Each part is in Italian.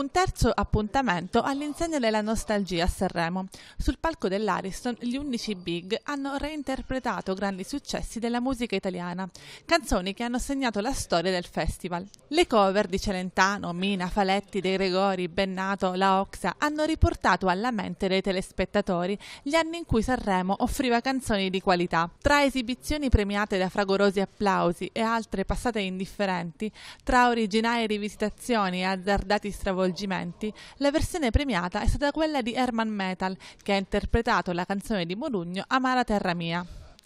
Un terzo appuntamento all'insegna della nostalgia a Sanremo. Sul palco dell'Ariston gli 11 Big hanno reinterpretato grandi successi della musica italiana, canzoni che hanno segnato la storia del festival. Le cover di Celentano, Mina, Faletti, De Gregori, Bennato, La Oxa hanno riportato alla mente dei telespettatori gli anni in cui Sanremo offriva canzoni di qualità. Tra esibizioni premiate da fragorosi applausi e altre passate indifferenti, tra originali rivisitazioni e azzardati stravolgimenti, svolgimenti, la versione premiata è stata quella di Herman Metal, che ha interpretato la canzone di Modugno Amara Terra Mia.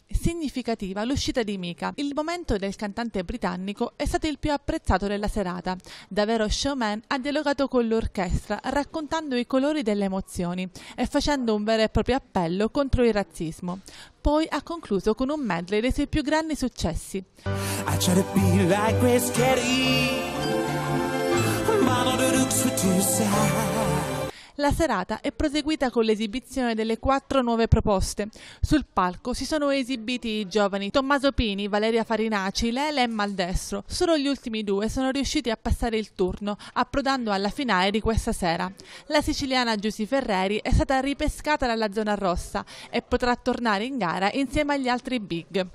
Significativa l'uscita di Mika. Il momento del cantante britannico è stato il più apprezzato della serata. Davvero showman ha dialogato con l'orchestra raccontando i colori delle emozioni e facendo un vero e proprio appello contro il razzismo. Poi ha concluso con un medley dei suoi più grandi successi. I try to be like Chris Getty. La serata è proseguita con l'esibizione delle quattro nuove proposte. Sul palco si sono esibiti i giovani Tommaso Pini, Valeria Farinaci, Lele e Maldestro. Solo gli ultimi due sono riusciti a passare il turno, approdando alla finale di questa sera. La siciliana Giusy Ferreri è stata ripescata dalla zona rossa e potrà tornare in gara insieme agli altri big.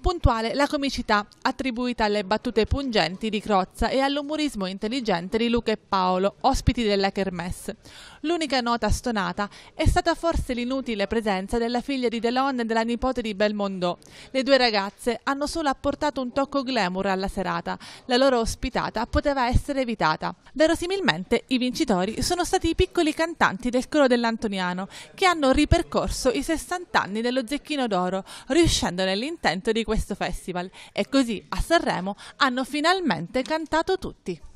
Puntuale la comicità attribuita alle battute pungenti di Crozza e all'umorismo intelligente di Luca e Paolo, ospiti della Kermesse. L'unica nota stonata è stata forse l'inutile presenza della figlia di Delon e della nipote di Belmondo. Le due ragazze hanno solo apportato un tocco glamour alla serata. La loro ospitata poteva essere evitata. Verosimilmente i vincitori sono stati i piccoli cantanti del coro dell'Antoniano, che hanno ripercorso i 60 anni dello Zecchino d'Oro, riuscendo nell'intento di questo festival. E così a Sanremo hanno finalmente cantato tutti.